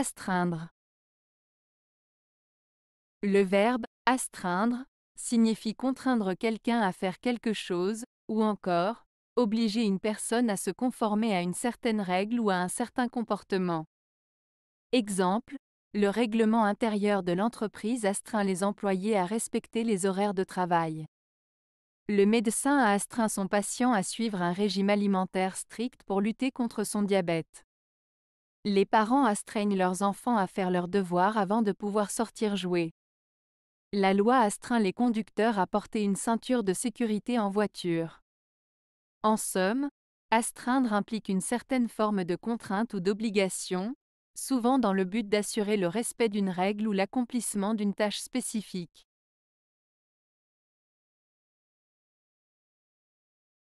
Astreindre. Le verbe astreindre signifie contraindre quelqu'un à faire quelque chose, ou encore obliger une personne à se conformer à une certaine règle ou à un certain comportement. Exemple, le règlement intérieur de l'entreprise astreint les employés à respecter les horaires de travail. Le médecin a astreint son patient à suivre un régime alimentaire strict pour lutter contre son diabète. Les parents astreignent leurs enfants à faire leurs devoirs avant de pouvoir sortir jouer. La loi astreint les conducteurs à porter une ceinture de sécurité en voiture. En somme, astreindre implique une certaine forme de contrainte ou d'obligation, souvent dans le but d'assurer le respect d'une règle ou l'accomplissement d'une tâche spécifique.